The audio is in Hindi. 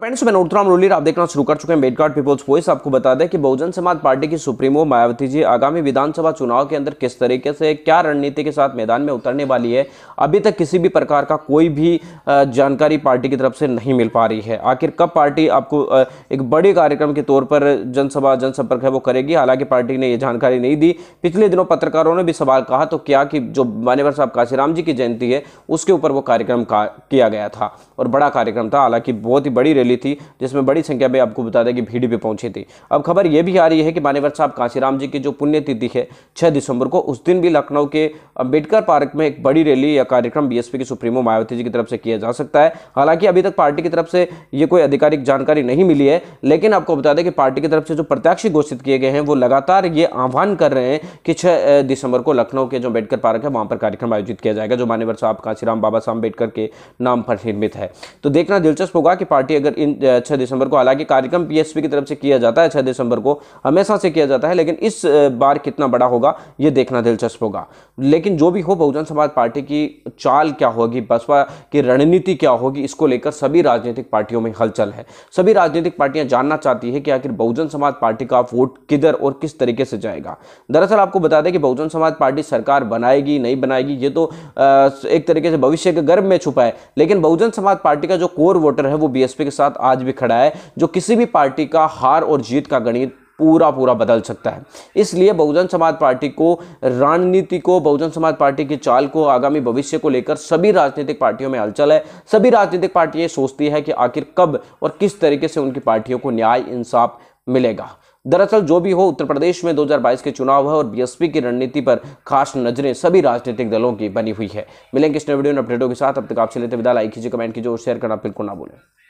फ्रेंड्स मैं नोटराम रोलीर आप देखना शुरू कर चुके हैं बेडकार्ड पीपल्स वॉइस आपको बता दें कि बहुजन समाज पार्टी की सुप्रीमो मायावती जी आगामी विधानसभा चुनाव के अंदर किस तरीके से क्या रणनीति के साथ मैदान में उतरने वाली है अभी तक किसी भी प्रकार का कोई भी जानकारी पार्टी की तरफ से नहीं मिल पा रही है आखिर कब पार्टी आपको एक बड़े कार्यक्रम के तौर पर जनसभा जनसंपर्क है वो करेगी हालांकि पार्टी ने ये जानकारी नहीं दी पिछले दिनों पत्रकारों ने भी सवाल कहा तो क्या कि जो मान्यवर साहब काशीराम जी की जयंती है उसके ऊपर वो कार्यक्रम किया गया था और बड़ा कार्यक्रम था हालांकि बहुत ही बड़ी रैली थी जिसमें बड़ी संख्या में आपको बता दें कि भीड़ भी पहुंची थी अब खबर यह भी आ रही है कि मानेवर साहब कांशीराम जी की जो पुण्यतिथि है छह दिसंबर को उस दिन भी लखनऊ के अम्बेडकर पार्क में एक बड़ी रैली या कार्यक्रम बीएसपी की सुप्रीमो मायावती जी की तरफ से किया जा सकता है हालांकि अभी तक पार्टी की तरफ से ये कोई आधिकारिक जानकारी नहीं मिली है लेकिन आपको बता दें कि पार्टी की तरफ से जो प्रत्याशी घोषित किए गए हैं वो लगातार ये आह्वान कर रहे हैं कि छह दिसंबर को लखनऊ के जो अम्बेडकर पार्क है वहां पर कार्यक्रम आयोजित किया जाएगा जो मानेवर साहब कांशीराम बाबा साहब अम्बेडकर के नाम पर निर्मित है तो देखना दिलचस्प होगा कि पार्टी अगर अगर इन छः दिसंबर को हालांकि कार्यक्रम पीएसपी की तरफ से किया जाता है छः दिसंबर को हमेशा से किया जाता है लेकिन इस बार कितना बड़ा होगा ये देखना दिलचस्प होगा लेकिन जो भी हो बहुजन समाज पार्टी की चाल क्या होगी बसपा की रणनीति क्या होगी इसको लेकर सभी राजनीतिक पार्टियों में हलचल है सभी राजनीतिक पार्टियां जानना चाहती है कि आखिर बहुजन समाज पार्टी का वोट किधर और किस तरीके से जाएगा दरअसल आपको बता दें कि बहुजन समाज पार्टी सरकार बनाएगी नहीं बनाएगी ये तो एक तरीके से भविष्य के गर्भ में छुपा है लेकिन बहुजन समाज पार्टी का जो कोर वोटर है वो बीएसपी के साथ साथ आज भी खड़ा है जो किसी भी पार्टी का हार और जीत का गणित पूरा पूरा बदल सकता है इसलिए बहुजन समाज पार्टी को रणनीति को बहुजन समाज पार्टी की चाल को आगामी भविष्य को लेकर सभी राजनीतिक पार्टियों में हलचल है सभी राजनीतिक पार्टियां सोचती है कि आखिर कब और किस तरीके से उनकी पार्टियों को न्याय इंसाफ मिलेगा दरअसल जो भी हो उत्तर प्रदेश में 2022 के चुनाव है और बीएसपी की रणनीति पर खास नजरें सभी राजनीतिक दलों की बनी हुई है मिलेंगे इस नए वीडियो में अपडेटों के साथ अब तक आप चले लेते विदा लाइक कीजिए कमेंट कीजिए और शेयर करना बिल्कुल ना भूलें